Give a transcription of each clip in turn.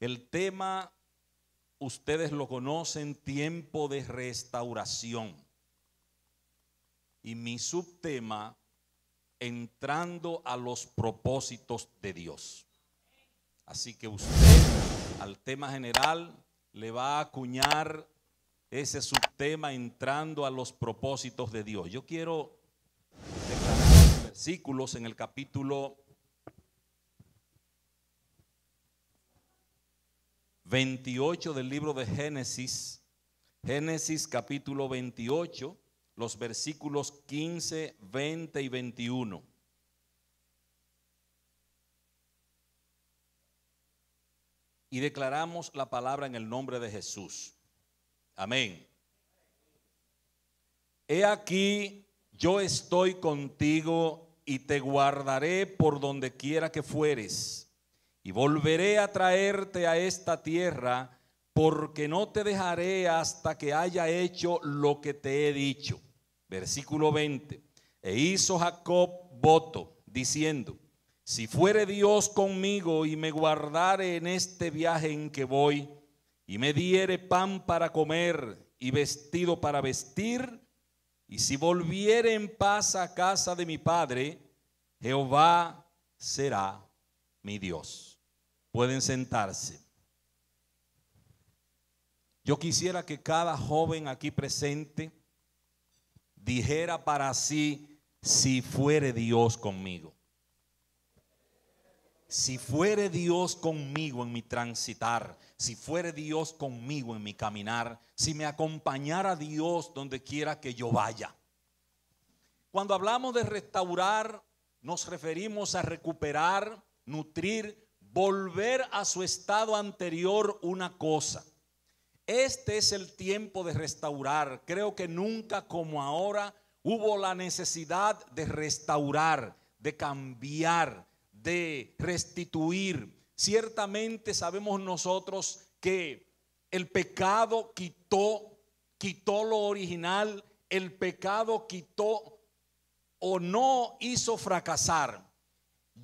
El tema, ustedes lo conocen, tiempo de restauración. Y mi subtema, entrando a los propósitos de Dios. Así que usted al tema general le va a acuñar ese subtema entrando a los propósitos de Dios. Yo quiero declarar versículos en el capítulo 28 del libro de Génesis, Génesis capítulo 28, los versículos 15, 20 y 21. Y declaramos la palabra en el nombre de Jesús. Amén. He aquí, yo estoy contigo y te guardaré por donde quiera que fueres y volveré a traerte a esta tierra, porque no te dejaré hasta que haya hecho lo que te he dicho. Versículo 20. E hizo Jacob voto, diciendo, si fuere Dios conmigo y me guardare en este viaje en que voy, y me diere pan para comer y vestido para vestir, y si volviere en paz a casa de mi padre, Jehová será mi Dios. Pueden sentarse. Yo quisiera que cada joven aquí presente dijera para sí, si fuere Dios conmigo. Si fuere Dios conmigo en mi transitar, si fuere Dios conmigo en mi caminar, si me acompañara Dios donde quiera que yo vaya. Cuando hablamos de restaurar, nos referimos a recuperar, nutrir, volver a su estado anterior una cosa. Este es el tiempo de restaurar. Creo que nunca como ahora hubo la necesidad de restaurar, de cambiar, de restituir. Ciertamente sabemos nosotros que el pecado quitó, quitó lo original, el pecado quitó o no hizo fracasar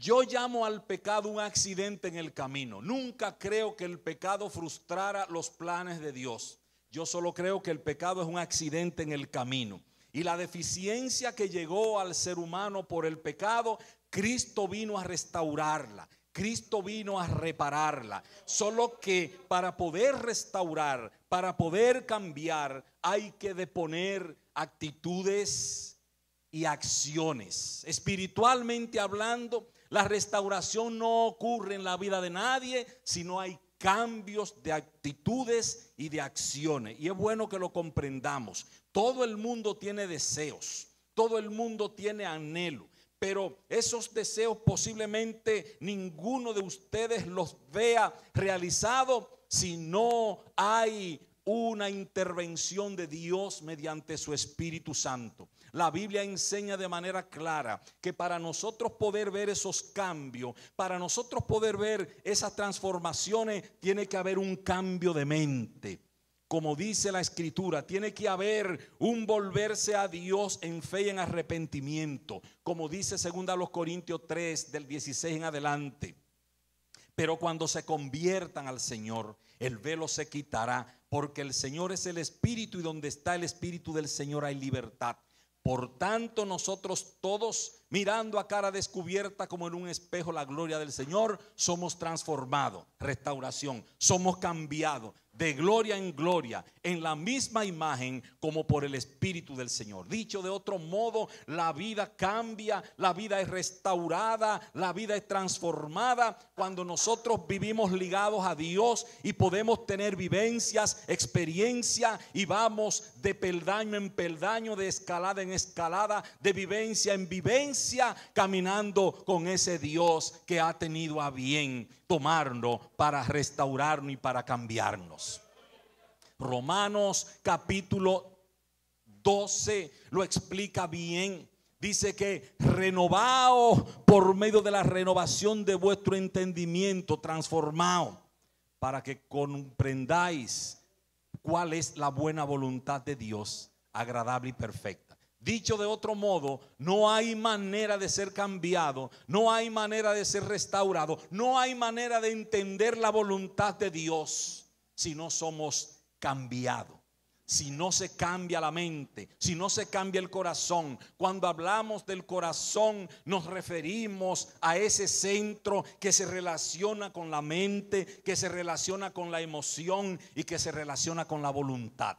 yo llamo al pecado un accidente en el camino. Nunca creo que el pecado frustrara los planes de Dios. Yo solo creo que el pecado es un accidente en el camino. Y la deficiencia que llegó al ser humano por el pecado, Cristo vino a restaurarla. Cristo vino a repararla. Solo que para poder restaurar, para poder cambiar, hay que deponer actitudes y acciones. Espiritualmente hablando, la restauración no ocurre en la vida de nadie si no hay cambios de actitudes y de acciones. Y es bueno que lo comprendamos. Todo el mundo tiene deseos, todo el mundo tiene anhelo, pero esos deseos posiblemente ninguno de ustedes los vea realizado si no hay una intervención de Dios mediante su Espíritu Santo. La Biblia enseña de manera clara que para nosotros poder ver esos cambios, para nosotros poder ver esas transformaciones, tiene que haber un cambio de mente. Como dice la escritura, tiene que haber un volverse a Dios en fe y en arrepentimiento, como dice segunda los Corintios 3 del 16 en adelante. Pero cuando se conviertan al Señor, el velo se quitará, porque el Señor es el Espíritu y donde está el Espíritu del Señor hay libertad. Por tanto, nosotros todos, mirando a cara descubierta como en un espejo la gloria del Señor, somos transformados, restauración, somos cambiados, de gloria en gloria, en la misma imagen como por el Espíritu del Señor. Dicho de otro modo, la vida cambia, la vida es restaurada, la vida es transformada cuando nosotros vivimos ligados a Dios y podemos tener vivencias, experiencia y vamos de peldaño en peldaño, de escalada en escalada, de vivencia en vivencia, caminando con ese Dios que ha tenido a bien tomarnos para restaurarnos y para cambiarnos. Romanos capítulo 12 lo explica bien. Dice que renovado por medio de la renovación de vuestro entendimiento, transformado para que comprendáis cuál es la buena voluntad de Dios, agradable y perfecta. Dicho de otro modo, no hay manera de ser cambiado, no hay manera de ser restaurado, no hay manera de entender la voluntad de Dios si no somos cambiado. Si no se cambia la mente, si no se cambia el corazón, cuando hablamos del corazón nos referimos a ese centro que se relaciona con la mente, que se relaciona con la emoción y que se relaciona con la voluntad.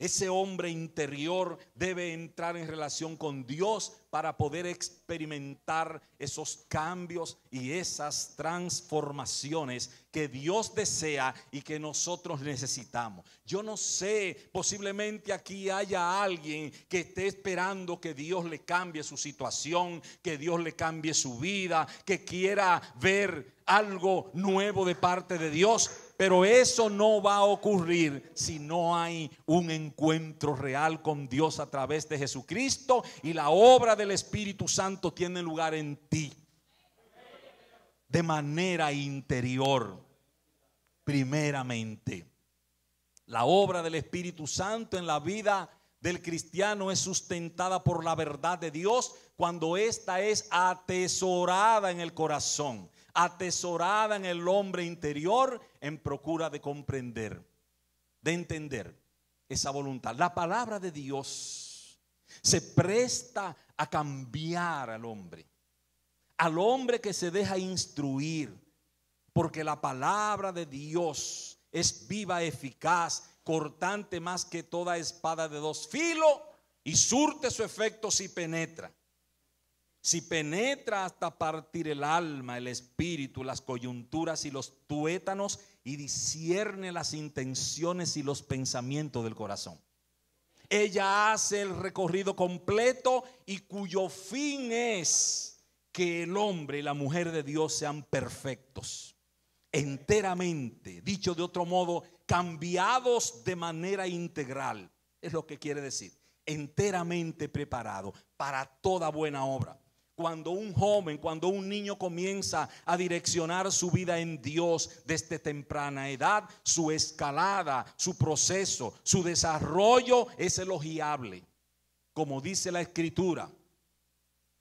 Ese hombre interior debe entrar en relación con Dios para poder experimentar esos cambios y esas transformaciones que Dios desea y que nosotros necesitamos. Yo no sé, posiblemente aquí haya alguien que esté esperando que Dios le cambie su situación, que Dios le cambie su vida, que quiera ver algo nuevo de parte de Dios, pero eso no va a ocurrir si no hay un encuentro real con Dios a través de Jesucristo y la obra del Espíritu Santo tiene lugar en ti de manera interior, primeramente. La obra del Espíritu Santo en la vida del cristiano es sustentada por la verdad de Dios cuando ésta es atesorada en el corazón, atesorada en el hombre interior en procura de comprender, de entender esa voluntad. La palabra de Dios se presta a cambiar al hombre, al hombre que se deja instruir, porque la palabra de Dios es viva, eficaz, cortante más que toda espada de dos filos y surte su efecto si penetra si penetra hasta partir el alma, el espíritu, las coyunturas y los tuétanos y discierne las intenciones y los pensamientos del corazón. Ella hace el recorrido completo y cuyo fin es que el hombre y la mujer de Dios sean perfectos, enteramente, dicho de otro modo, cambiados de manera integral, es lo que quiere decir, enteramente preparado para toda buena obra. Cuando un joven, cuando un niño comienza a direccionar su vida en Dios desde temprana edad, su escalada, su proceso, su desarrollo es elogiable. Como dice la escritura,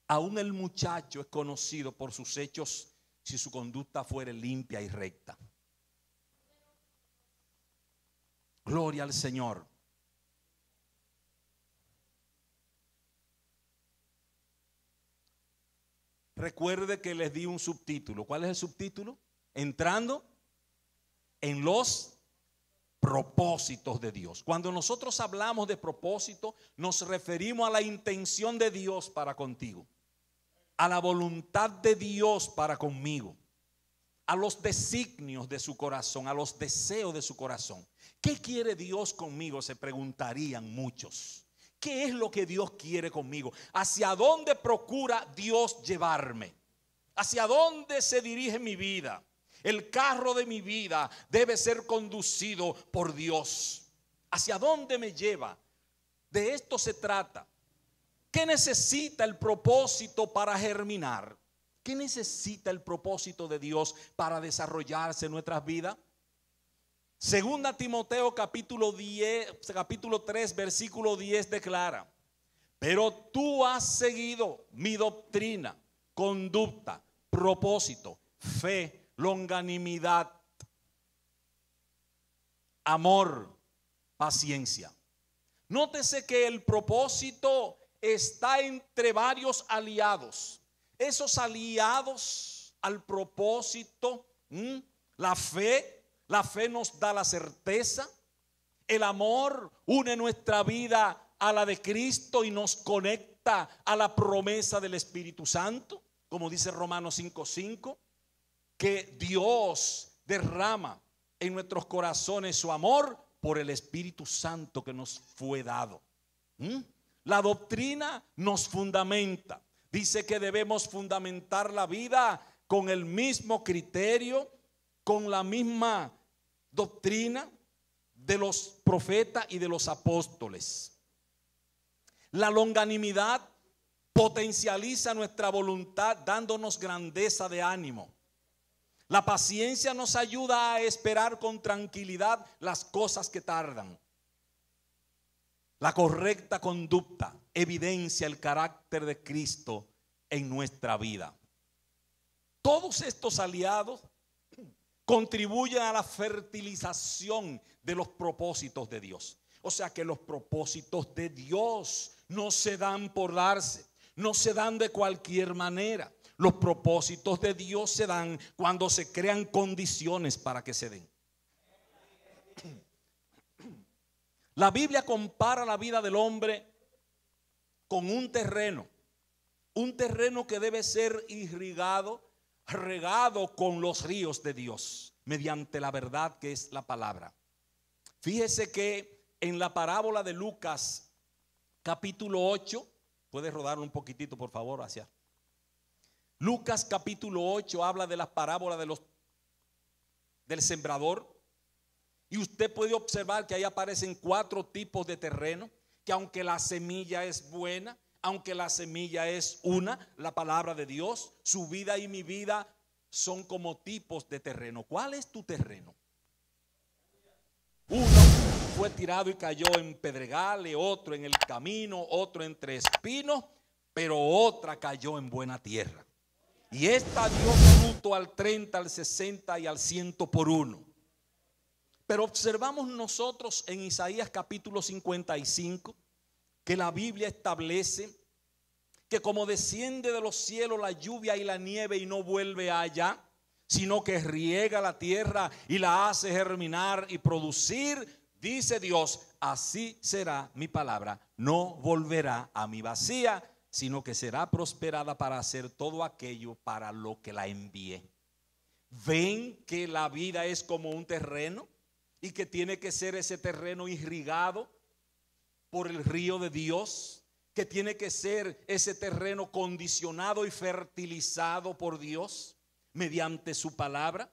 aún el muchacho es conocido por sus hechos si su conducta fuere limpia y recta. Gloria al Señor. Recuerde que les di un subtítulo. ¿Cuál es el subtítulo? Entrando en los propósitos de Dios. Cuando nosotros hablamos de propósito, nos referimos a la intención de Dios para contigo, a la voluntad de Dios para conmigo, a los designios de su corazón, a los deseos de su corazón. ¿Qué quiere Dios conmigo? Se preguntarían muchos. ¿Qué es lo que Dios quiere conmigo? ¿Hacia dónde procura Dios llevarme? ¿Hacia dónde se dirige mi vida? El carro de mi vida debe ser conducido por Dios. ¿Hacia dónde me lleva? De esto se trata. ¿Qué necesita el propósito para germinar? ¿Qué necesita el propósito de Dios para desarrollarse en nuestras vidas? Segunda Timoteo capítulo, 10, capítulo 3 versículo 10 declara, pero tú has seguido mi doctrina, conducta, propósito, fe, longanimidad, amor, paciencia. Nótese que el propósito está entre varios aliados. Esos aliados al propósito, la fe, la fe nos da la certeza. El amor une nuestra vida a la de Cristo y nos conecta a la promesa del Espíritu Santo, como dice Romanos 5:5, que Dios derrama en nuestros corazones su amor por el Espíritu Santo que nos fue dado. ¿Mm? La doctrina nos fundamenta. Dice que debemos fundamentar la vida con el mismo criterio, con la misma doctrina de los profetas y de los apóstoles. La longanimidad potencializa nuestra voluntad dándonos grandeza de ánimo. La paciencia nos ayuda a esperar con tranquilidad las cosas que tardan. La correcta conducta evidencia el carácter de Cristo en nuestra vida. Todos estos aliados contribuyen a la fertilización de los propósitos de Dios. O sea que los propósitos de Dios no se dan por darse, no se dan de cualquier manera. Los propósitos de Dios se dan cuando se crean condiciones para que se den. La Biblia compara la vida del hombre con un terreno, un terreno que debe ser irrigado regado con los ríos de Dios mediante la verdad que es la palabra. Fíjese que en la parábola de Lucas capítulo 8, puede rodar un poquitito por favor hacia. Lucas capítulo 8 habla de las parábolas de los del sembrador y usted puede observar que ahí aparecen cuatro tipos de terreno, que aunque la semilla es buena, aunque la semilla es una, la palabra de Dios, su vida y mi vida son como tipos de terreno. ¿Cuál es tu terreno? Uno fue tirado y cayó en pedregales, otro en el camino, otro entre espinos, pero otra cayó en buena tierra. Y esta dio fruto al 30, al 60 y al 100 por uno. Pero observamos nosotros en Isaías capítulo 55 que la Biblia establece que como desciende de los cielos la lluvia y la nieve y no vuelve allá, sino que riega la tierra y la hace germinar y producir, dice Dios, así será mi palabra, no volverá a mi vacía, sino que será prosperada para hacer todo aquello para lo que la envié. Ven que la vida es como un terreno y que tiene que ser ese terreno irrigado por el río de Dios, que tiene que ser ese terreno condicionado y fertilizado por Dios mediante su palabra.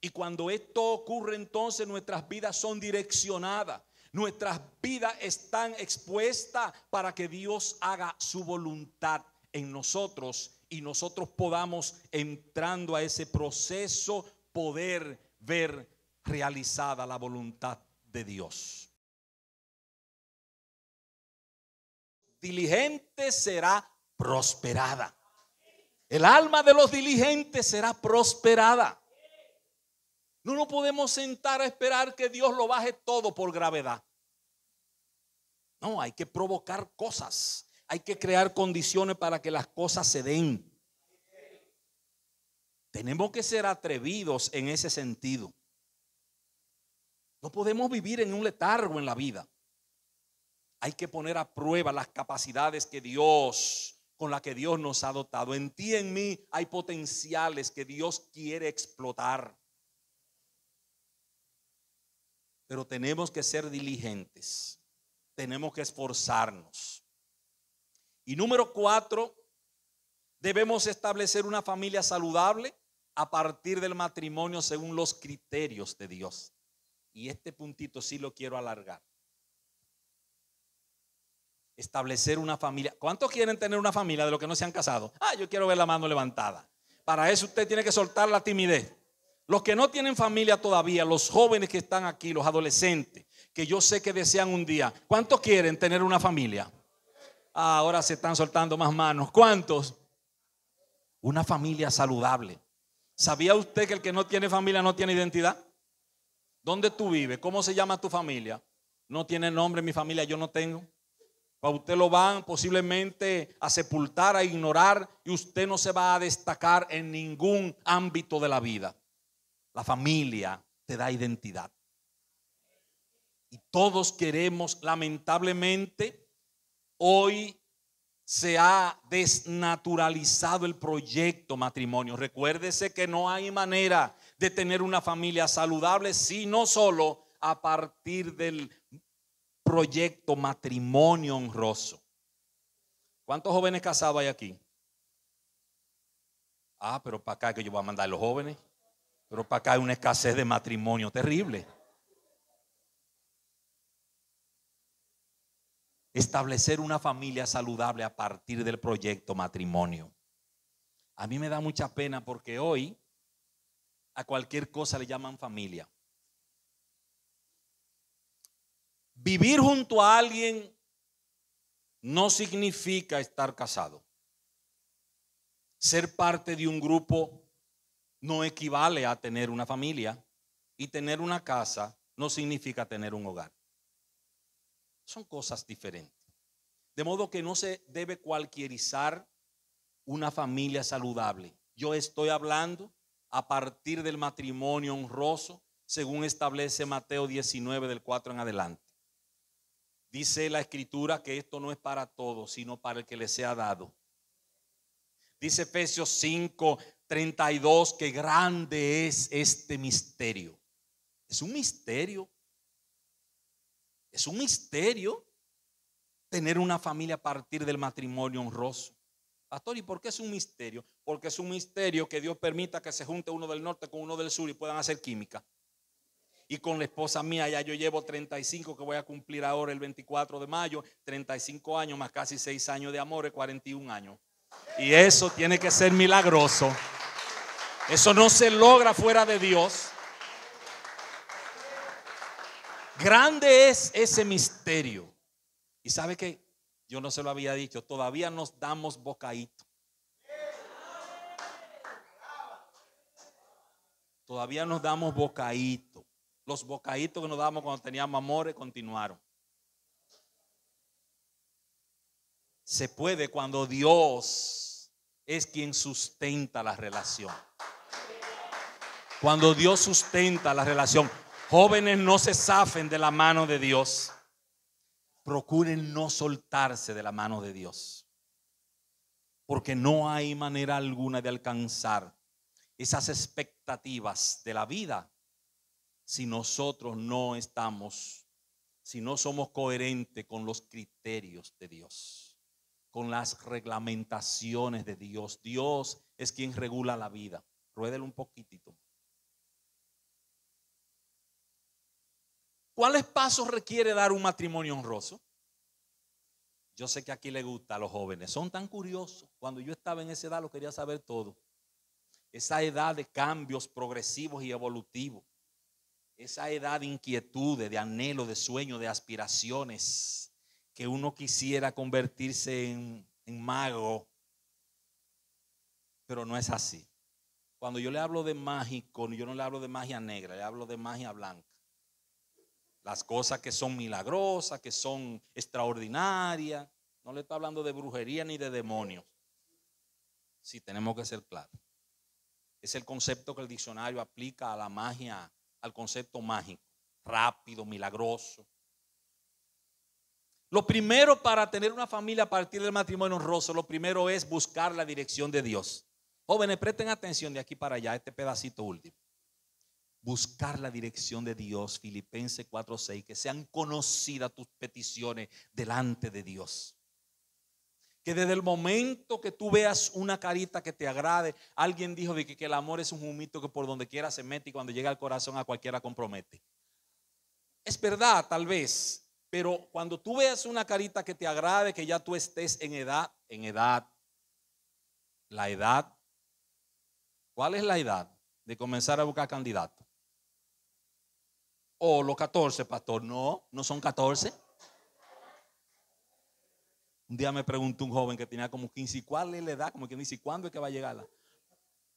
Y cuando esto ocurre entonces nuestras vidas son direccionadas, nuestras vidas están expuestas para que Dios haga su voluntad en nosotros y nosotros podamos entrando a ese proceso poder ver realizada la voluntad de Dios. Diligente será prosperada. El alma de los diligentes será prosperada. No nos podemos sentar a esperar que Dios lo baje todo por gravedad. No, hay que provocar cosas. Hay que crear condiciones para que las cosas se den. Tenemos que ser atrevidos en ese sentido. No podemos vivir en un letargo en la vida hay que poner a prueba las capacidades que Dios, con la que Dios nos ha dotado. En ti, en mí, hay potenciales que Dios quiere explotar. Pero tenemos que ser diligentes, tenemos que esforzarnos. Y número cuatro, debemos establecer una familia saludable a partir del matrimonio según los criterios de Dios. Y este puntito sí lo quiero alargar establecer una familia. ¿Cuántos quieren tener una familia de los que no se han casado? Ah, yo quiero ver la mano levantada. Para eso usted tiene que soltar la timidez. Los que no tienen familia todavía, los jóvenes que están aquí, los adolescentes, que yo sé que desean un día, ¿cuántos quieren tener una familia? Ah, ahora se están soltando más manos. ¿Cuántos? Una familia saludable. ¿Sabía usted que el que no tiene familia no tiene identidad? ¿Dónde tú vives? ¿Cómo se llama tu familia? No tiene nombre mi familia, yo no tengo usted lo van posiblemente a sepultar, a ignorar y usted no se va a destacar en ningún ámbito de la vida. La familia te da identidad. Y todos queremos, lamentablemente, hoy se ha desnaturalizado el proyecto matrimonio. Recuérdese que no hay manera de tener una familia saludable, Si no solo a partir del proyecto matrimonio honroso. ¿Cuántos jóvenes casados hay aquí? Ah, pero para acá que yo voy a mandar los jóvenes. Pero para acá hay una escasez de matrimonio terrible. Establecer una familia saludable a partir del proyecto matrimonio. A mí me da mucha pena porque hoy a cualquier cosa le llaman familia. Vivir junto a alguien no significa estar casado. Ser parte de un grupo no equivale a tener una familia y tener una casa no significa tener un hogar. Son cosas diferentes. De modo que no se debe cualquierizar una familia saludable. Yo estoy hablando a partir del matrimonio honroso, según establece Mateo 19 del 4 en adelante. Dice la escritura que esto no es para todos, sino para el que le sea dado. Dice Efesios 5, 32 que grande es este misterio. Es un misterio. Es un misterio tener una familia a partir del matrimonio honroso. Pastor, ¿y por qué es un misterio? Porque es un misterio que Dios permita que se junte uno del norte con uno del sur y puedan hacer química y con la esposa mía. Ya yo llevo 35, que voy a cumplir ahora el 24 de mayo, 35 años más casi 6 años de amores, 41 años. Y eso tiene que ser milagroso. Eso no se logra fuera de Dios. Grande es ese misterio. Y sabe que yo no se lo había dicho, todavía nos damos bocaíto. Todavía nos damos bocaíto los bocaditos que nos dábamos cuando teníamos amores continuaron. Se puede cuando Dios es quien sustenta la relación. Cuando Dios sustenta la relación. Jóvenes no se zafen de la mano de Dios. Procuren no soltarse de la mano de Dios. Porque no hay manera alguna de alcanzar esas expectativas de la vida si nosotros no estamos, si no somos coherentes con los criterios de Dios, con las reglamentaciones de Dios. Dios es quien regula la vida. Ruédelo un poquitito. ¿Cuáles pasos requiere dar un matrimonio honroso? Yo sé que aquí le gusta a los jóvenes. Son tan curiosos. Cuando yo estaba en esa edad lo quería saber todo. Esa edad de cambios progresivos y evolutivos esa edad de inquietudes, de anhelo, de sueño, de aspiraciones, que uno quisiera convertirse en, mago, pero no es así. Cuando yo le hablo de mágico, yo no le hablo de magia negra, le hablo de magia blanca. Las cosas que son milagrosas, que son extraordinarias. No le estoy hablando de brujería ni de demonios. Sí, tenemos que ser claros. Es el concepto que el diccionario aplica a la magia al concepto mágico, rápido, milagroso. Lo primero para tener una familia a partir del matrimonio honroso, lo primero es buscar la dirección de Dios. Jóvenes, presten atención de aquí para allá, este pedacito último. Buscar la dirección de Dios, Filipenses 4:6, que sean conocidas tus peticiones delante de Dios. Que desde el momento que tú veas una carita que te agrade, alguien dijo de que, el amor es un humito que por donde quiera se mete y cuando llega al corazón a cualquiera compromete. Es verdad, tal vez, pero cuando tú veas una carita que te agrade, que ya tú estés en edad, en edad, la edad, ¿cuál es la edad de comenzar a buscar candidato? O los 14, pastor, no, no son 14. Un día me preguntó un joven que tenía como 15, ¿y cuál es la edad? Como quien dice, cuándo es que va a llegar? Y Yo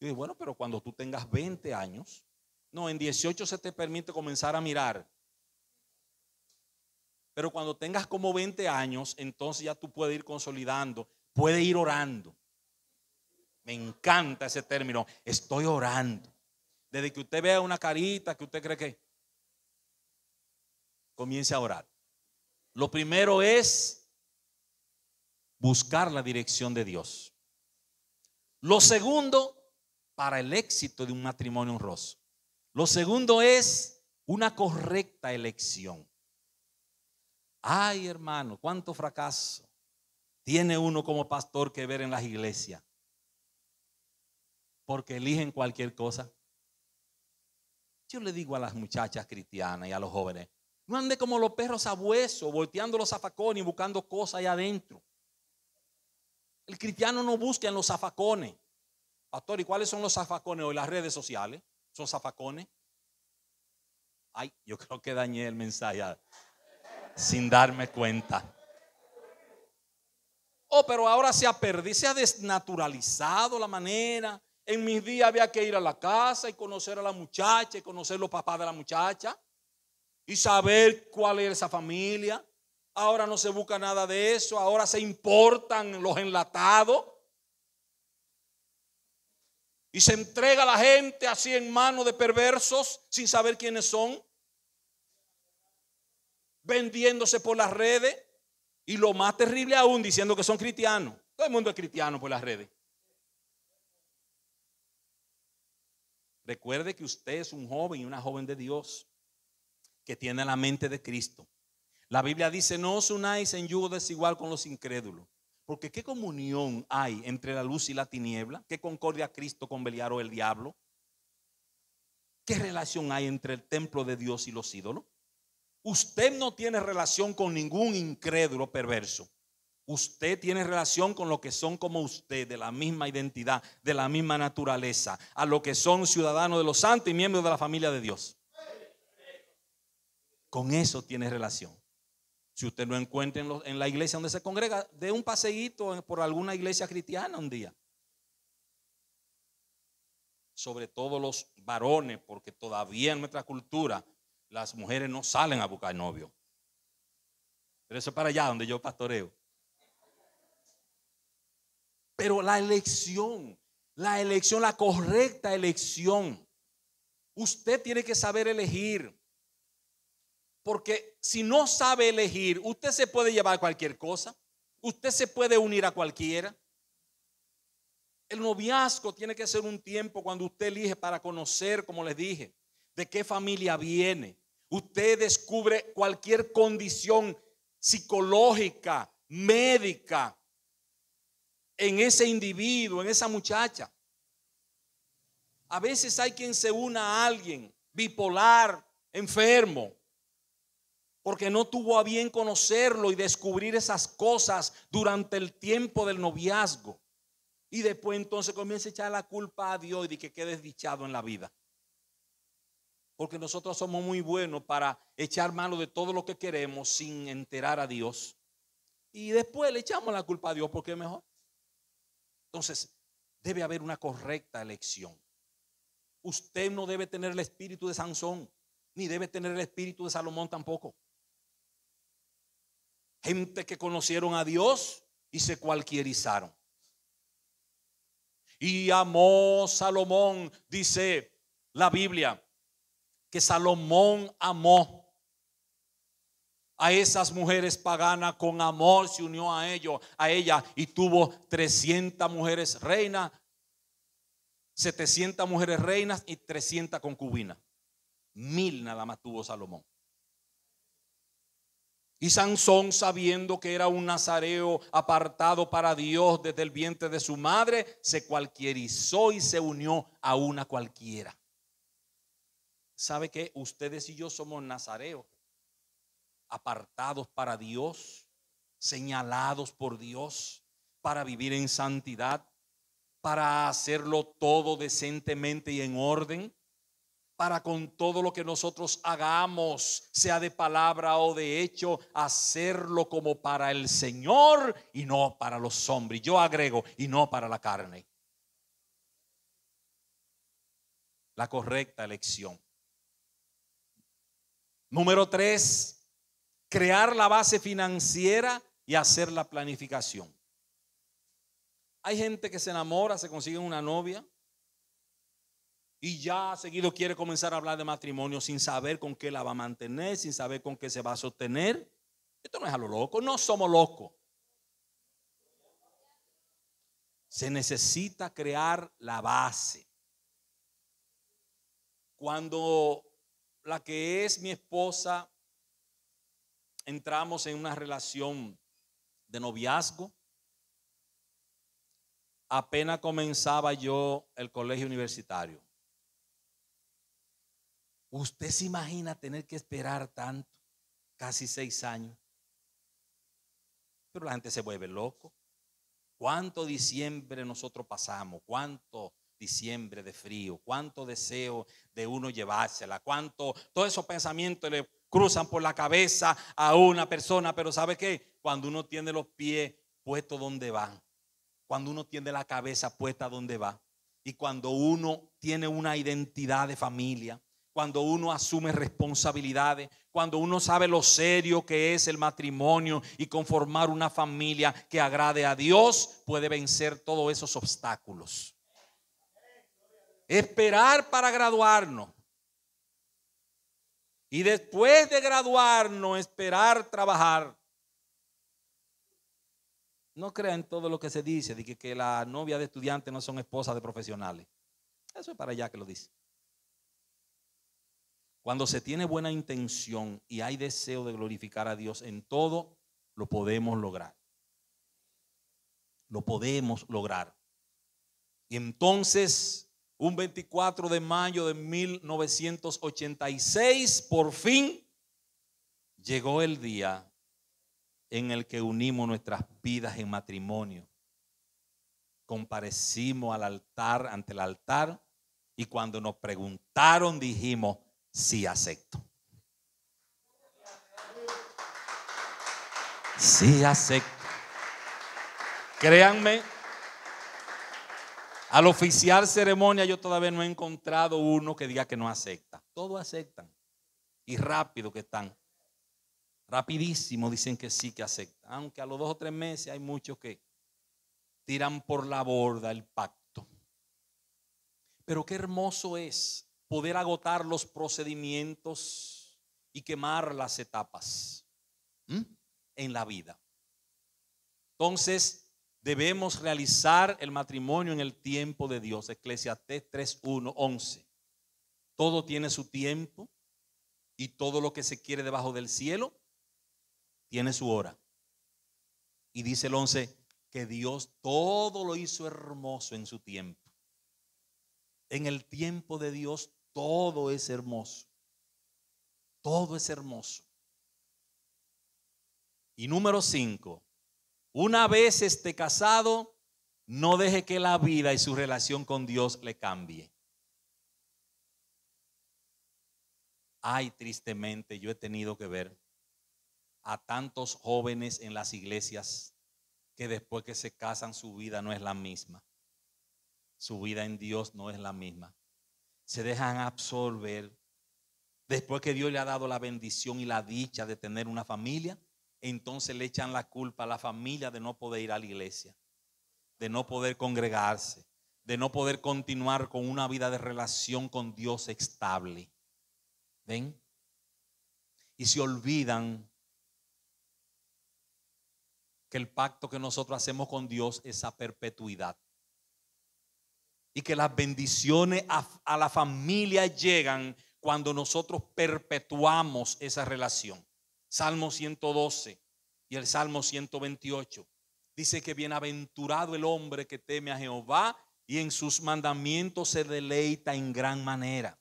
dije, bueno, pero cuando tú tengas 20 años, no, en 18 se te permite comenzar a mirar. Pero cuando tengas como 20 años, entonces ya tú puedes ir consolidando, puedes ir orando. Me encanta ese término, estoy orando. Desde que usted vea una carita que usted cree que comience a orar. Lo primero es buscar la dirección de Dios. Lo segundo para el éxito de un matrimonio honroso. Lo segundo es una correcta elección. Ay, hermano, cuánto fracaso tiene uno como pastor que ver en las iglesias. Porque eligen cualquier cosa. Yo le digo a las muchachas cristianas y a los jóvenes, no ande como los perros hueso, volteando los zapacones y buscando cosas allá adentro. El cristiano no busca en los zafacones. Pastor, ¿y cuáles son los zafacones hoy? Las redes sociales son zafacones. Ay, yo creo que dañé el mensaje ah, sin darme cuenta. Oh, pero ahora se ha perdido, se ha desnaturalizado la manera. En mis días había que ir a la casa y conocer a la muchacha y conocer los papás de la muchacha y saber cuál era esa familia Ahora no se busca nada de eso, ahora se importan los enlatados. Y se entrega a la gente así en manos de perversos sin saber quiénes son, vendiéndose por las redes y lo más terrible aún diciendo que son cristianos. Todo el mundo es cristiano por las redes. Recuerde que usted es un joven y una joven de Dios que tiene la mente de Cristo. La Biblia dice, no os unáis en yugo desigual con los incrédulos. Porque ¿qué comunión hay entre la luz y la tiniebla? ¿Qué concordia Cristo con Beliar o el diablo? ¿Qué relación hay entre el templo de Dios y los ídolos? Usted no tiene relación con ningún incrédulo perverso. Usted tiene relación con lo que son como usted, de la misma identidad, de la misma naturaleza, a lo que son ciudadanos de los santos y miembros de la familia de Dios. Con eso tiene relación. Si usted lo encuentra en, la iglesia donde se congrega, dé un paseíto por alguna iglesia cristiana un día. Sobre todo los varones, porque todavía en nuestra cultura las mujeres no salen a buscar novio. Pero eso es para allá donde yo pastoreo. Pero la elección, la elección, la correcta elección. Usted tiene que saber elegir. Porque si no sabe elegir, usted se puede llevar cualquier cosa, usted se puede unir a cualquiera. El noviazgo tiene que ser un tiempo cuando usted elige para conocer, como les dije, de qué familia viene. Usted descubre cualquier condición psicológica, médica, en ese individuo, en esa muchacha. A veces hay quien se una a alguien bipolar, enfermo, porque no tuvo a bien conocerlo y descubrir esas cosas durante el tiempo del noviazgo. Y después entonces comienza a echar la culpa a Dios y de que quede desdichado en la vida. Porque nosotros somos muy buenos para echar malo de todo lo que queremos sin enterar a Dios. Y después le echamos la culpa a Dios porque es mejor. Entonces, debe haber una correcta elección. Usted no debe tener el espíritu de Sansón, ni debe tener el espíritu de Salomón tampoco. Gente que conocieron a Dios y se cualquierizaron. Y amó Salomón, dice la Biblia, que Salomón amó a esas mujeres paganas con amor, se unió a ellos, a ella y tuvo 300 mujeres reinas, 700 mujeres reinas y 300 concubinas. Mil nada más tuvo Salomón. Y Sansón, sabiendo que era un nazareo apartado para Dios desde el vientre de su madre, se cualquierizó y se unió a una cualquiera. ¿Sabe que ustedes y yo somos nazareos? Apartados para Dios, señalados por Dios para vivir en santidad, para hacerlo todo decentemente y en orden para con todo lo que nosotros hagamos, sea de palabra o de hecho, hacerlo como para el Señor y no para los hombres. Yo agrego, y no para la carne. La correcta elección. Número tres, crear la base financiera y hacer la planificación. Hay gente que se enamora, se consigue una novia, y ya seguido quiere comenzar a hablar de matrimonio sin saber con qué la va a mantener, sin saber con qué se va a sostener. Esto no es a lo loco, no somos locos. Se necesita crear la base. Cuando la que es mi esposa entramos en una relación de noviazgo, apenas comenzaba yo el colegio universitario. ¿Usted se imagina tener que esperar tanto? Casi seis años. Pero la gente se vuelve loco. ¿Cuánto diciembre nosotros pasamos? ¿Cuánto diciembre de frío? ¿Cuánto deseo de uno llevársela? ¿Cuánto? Todos esos pensamientos le cruzan por la cabeza a una persona. Pero ¿sabe qué? Cuando uno tiene los pies puestos donde van. Cuando uno tiene la cabeza puesta donde va. Y cuando uno tiene una identidad de familia cuando uno asume responsabilidades, cuando uno sabe lo serio que es el matrimonio y conformar una familia que agrade a Dios, puede vencer todos esos obstáculos. Esperar para graduarnos. Y después de graduarnos, esperar trabajar. No crean todo lo que se dice, de que, que la novia de estudiantes no son esposas de profesionales. Eso es para allá que lo dice. Cuando se tiene buena intención y hay deseo de glorificar a Dios en todo, lo podemos lograr. Lo podemos lograr. Y entonces, un 24 de mayo de 1986, por fin llegó el día en el que unimos nuestras vidas en matrimonio. Comparecimos al altar, ante el altar, y cuando nos preguntaron dijimos, sí acepto. Sí acepto. Créanme, al oficiar ceremonia yo todavía no he encontrado uno que diga que no acepta. Todos aceptan. Y rápido que están. Rapidísimo dicen que sí que aceptan. Aunque a los dos o tres meses hay muchos que tiran por la borda el pacto. Pero qué hermoso es poder agotar los procedimientos y quemar las etapas en la vida. Entonces, debemos realizar el matrimonio en el tiempo de Dios. Eclesiastés 3.1.11. Todo tiene su tiempo y todo lo que se quiere debajo del cielo tiene su hora. Y dice el 11, que Dios todo lo hizo hermoso en su tiempo. En el tiempo de Dios todo es hermoso. Todo es hermoso. Y número cinco, una vez esté casado, no deje que la vida y su relación con Dios le cambie. Ay, tristemente, yo he tenido que ver a tantos jóvenes en las iglesias que después que se casan su vida no es la misma. Su vida en Dios no es la misma se dejan absorber. Después que Dios le ha dado la bendición y la dicha de tener una familia, entonces le echan la culpa a la familia de no poder ir a la iglesia, de no poder congregarse, de no poder continuar con una vida de relación con Dios estable. ¿Ven? Y se olvidan que el pacto que nosotros hacemos con Dios es a perpetuidad y que las bendiciones a, la familia llegan cuando nosotros perpetuamos esa relación. Salmo 112 y el Salmo 128. Dice que bienaventurado el hombre que teme a Jehová y en sus mandamientos se deleita en gran manera.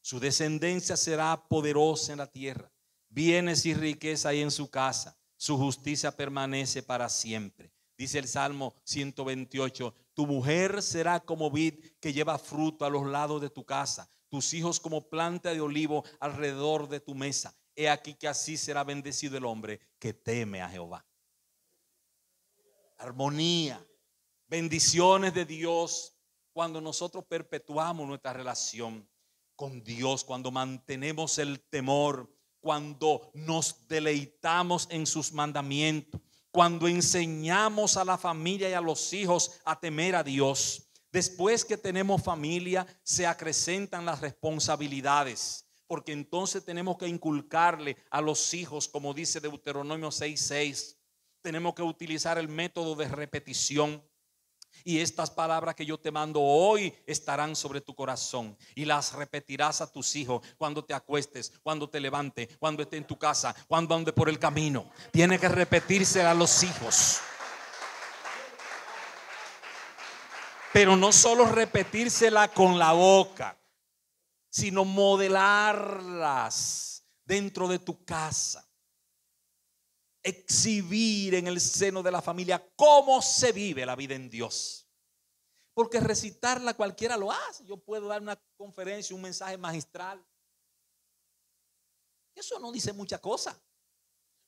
Su descendencia será poderosa en la tierra. Bienes y riqueza hay en su casa. Su justicia permanece para siempre. Dice el Salmo 128, tu mujer será como vid que lleva fruto a los lados de tu casa, tus hijos como planta de olivo alrededor de tu mesa. He aquí que así será bendecido el hombre que teme a Jehová. Armonía, bendiciones de Dios cuando nosotros perpetuamos nuestra relación con Dios, cuando mantenemos el temor, cuando nos deleitamos en sus mandamientos cuando enseñamos a la familia y a los hijos a temer a Dios. Después que tenemos familia, se acrecentan las responsabilidades, porque entonces tenemos que inculcarle a los hijos, como dice Deuteronomio 6:6, tenemos que utilizar el método de repetición. Y estas palabras que yo te mando hoy estarán sobre tu corazón y las repetirás a tus hijos cuando te acuestes, cuando te levante, cuando esté en tu casa, cuando ande por el camino. Tiene que repetírselas a los hijos. Pero no solo repetírsela con la boca, sino modelarlas dentro de tu casa exhibir en el seno de la familia cómo se vive la vida en Dios. Porque recitarla cualquiera lo hace. Yo puedo dar una conferencia, un mensaje magistral. Eso no dice mucha cosa.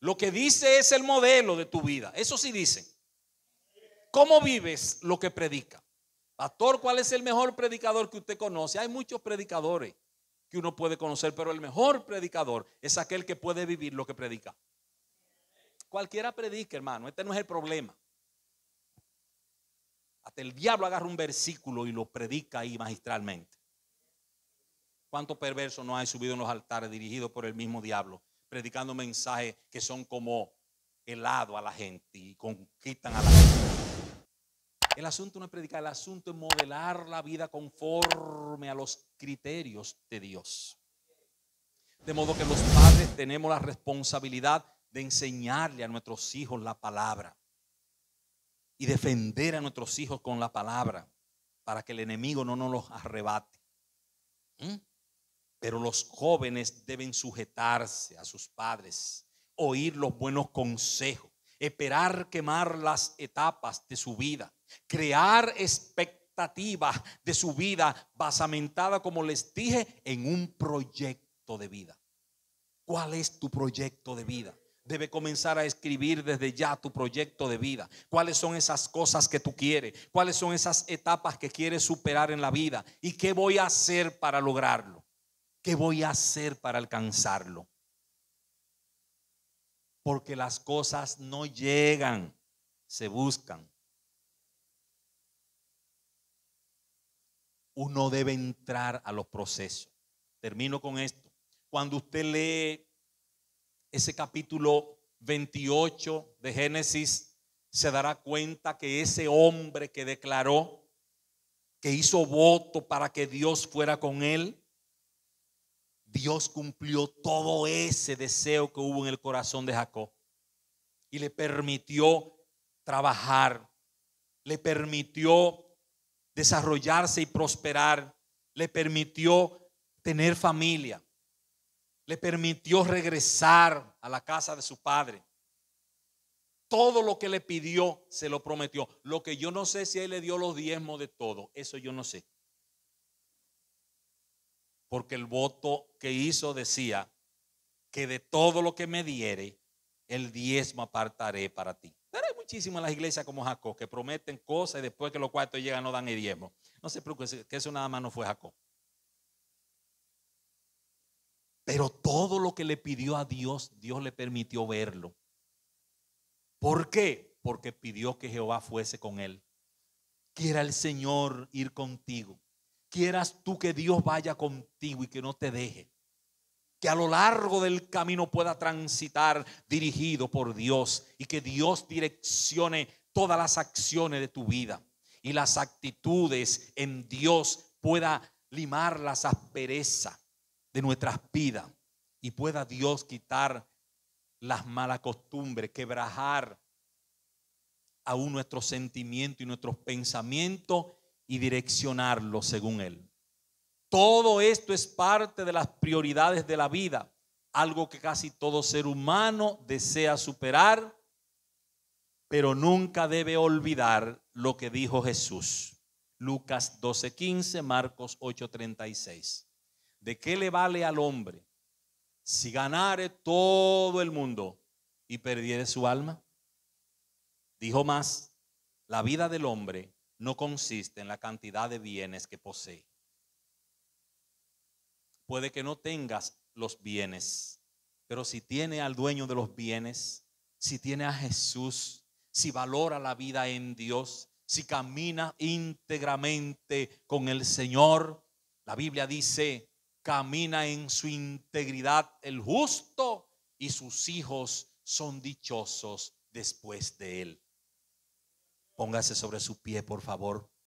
Lo que dice es el modelo de tu vida. Eso sí dice. ¿Cómo vives lo que predica? Pastor, ¿cuál es el mejor predicador que usted conoce? Hay muchos predicadores que uno puede conocer, pero el mejor predicador es aquel que puede vivir lo que predica. Cualquiera predica, hermano, este no es el problema. Hasta el diablo agarra un versículo y lo predica ahí magistralmente. Cuánto perverso no hay subido en los altares Dirigido por el mismo diablo, predicando mensajes que son como helado a la gente y conquistan a la gente? El asunto no es predicar, el asunto es modelar la vida conforme a los criterios de Dios. De modo que los padres tenemos la responsabilidad de enseñarle a nuestros hijos la palabra y defender a nuestros hijos con la palabra para que el enemigo no nos los arrebate. Pero los jóvenes deben sujetarse a sus padres, oír los buenos consejos, esperar quemar las etapas de su vida, crear expectativas de su vida basamentada, como les dije, en un proyecto de vida. ¿Cuál es tu proyecto de vida? Debe comenzar a escribir desde ya tu proyecto de vida. ¿Cuáles son esas cosas que tú quieres? ¿Cuáles son esas etapas que quieres superar en la vida? ¿Y qué voy a hacer para lograrlo? ¿Qué voy a hacer para alcanzarlo? Porque las cosas no llegan, se buscan. Uno debe entrar a los procesos. Termino con esto. Cuando usted lee ese capítulo 28 de Génesis, se dará cuenta que ese hombre que declaró, que hizo voto para que Dios fuera con él, Dios cumplió todo ese deseo que hubo en el corazón de Jacob y le permitió trabajar, le permitió desarrollarse y prosperar, le permitió tener familia le permitió regresar a la casa de su padre. Todo lo que le pidió, se lo prometió. Lo que yo no sé si él le dio los diezmos de todo, eso yo no sé. Porque el voto que hizo decía que de todo lo que me diere, el diezmo apartaré para ti. Pero hay muchísimas las iglesias como Jacob que prometen cosas y después que los cuartos llegan no dan el diezmo. No se preocupe, que eso nada más no fue Jacob. Pero todo lo que le pidió a Dios, Dios le permitió verlo. ¿Por qué? Porque pidió que Jehová fuese con él. Quiera el Señor ir contigo. Quieras tú que Dios vaya contigo y que no te deje. Que a lo largo del camino pueda transitar dirigido por Dios y que Dios direccione todas las acciones de tu vida y las actitudes en Dios pueda limar las asperezas de nuestras vidas y pueda Dios quitar las malas costumbres, quebrajar aún nuestros sentimientos y nuestros pensamientos y direccionarlos según Él. Todo esto es parte de las prioridades de la vida, algo que casi todo ser humano desea superar, pero nunca debe olvidar lo que dijo Jesús. Lucas 12:15, Marcos 8:36. ¿De qué le vale al hombre si ganare todo el mundo y perdiere su alma? Dijo más, la vida del hombre no consiste en la cantidad de bienes que posee. Puede que no tengas los bienes, pero si tiene al dueño de los bienes, si tiene a Jesús, si valora la vida en Dios, si camina íntegramente con el Señor, la Biblia dice camina en su integridad el justo y sus hijos son dichosos después de él. Póngase sobre su pie, por favor.